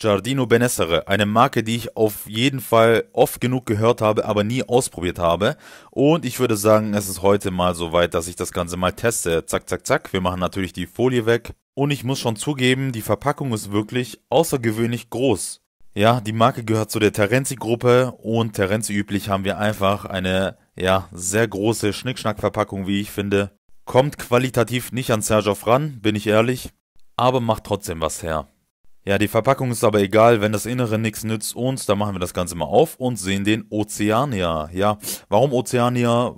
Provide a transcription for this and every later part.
Giardino Benessere, eine Marke, die ich auf jeden Fall oft genug gehört habe, aber nie ausprobiert habe. Und ich würde sagen, es ist heute mal so weit, dass ich das Ganze mal teste. Zack, zack, zack. Wir machen natürlich die Folie weg. Und ich muss schon zugeben, die Verpackung ist wirklich außergewöhnlich groß. Ja, die Marke gehört zu der Terenzi-Gruppe und Terenzi üblich haben wir einfach eine, ja, sehr große Schnickschnack-Verpackung, wie ich finde. Kommt qualitativ nicht an Sergov ran, bin ich ehrlich, aber macht trotzdem was her. Ja, die Verpackung ist aber egal, wenn das Innere nichts nützt uns, dann machen wir das Ganze mal auf und sehen den Oceania. Ja, warum Oceania?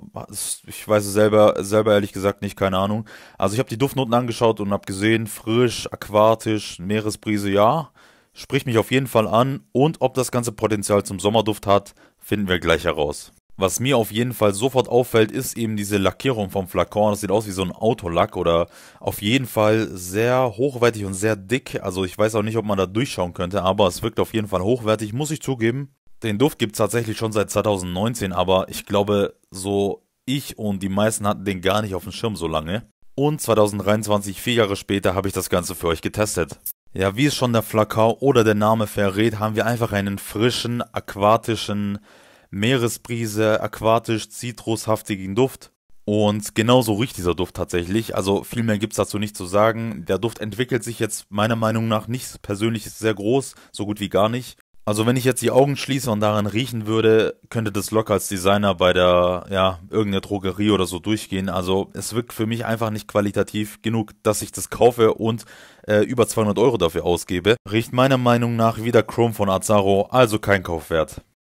Ich weiß es selber, selber ehrlich gesagt nicht, keine Ahnung. Also ich habe die Duftnoten angeschaut und habe gesehen, frisch, aquatisch, Meeresbrise, ja. Spricht mich auf jeden Fall an und ob das Ganze Potenzial zum Sommerduft hat, finden wir gleich heraus. Was mir auf jeden Fall sofort auffällt, ist eben diese Lackierung vom Flakon. Das sieht aus wie so ein Autolack oder auf jeden Fall sehr hochwertig und sehr dick. Also ich weiß auch nicht, ob man da durchschauen könnte, aber es wirkt auf jeden Fall hochwertig, muss ich zugeben. Den Duft gibt es tatsächlich schon seit 2019, aber ich glaube, so ich und die meisten hatten den gar nicht auf dem Schirm so lange. Und 2023, vier Jahre später, habe ich das Ganze für euch getestet. Ja, wie es schon der Flakon oder der Name verrät, haben wir einfach einen frischen, aquatischen, Meeresbrise, aquatisch, zitrushaftigen Duft. Und genauso riecht dieser Duft tatsächlich. Also viel mehr gibt es dazu nicht zu sagen. Der Duft entwickelt sich jetzt meiner Meinung nach nicht persönlich sehr groß, so gut wie gar nicht. Also wenn ich jetzt die Augen schließe und daran riechen würde, könnte das locker als Designer bei der, ja, irgendeiner Drogerie oder so durchgehen. Also es wirkt für mich einfach nicht qualitativ genug, dass ich das kaufe und äh, über 200 Euro dafür ausgebe. Riecht meiner Meinung nach wieder Chrome von Azzaro, also kein Kaufwert.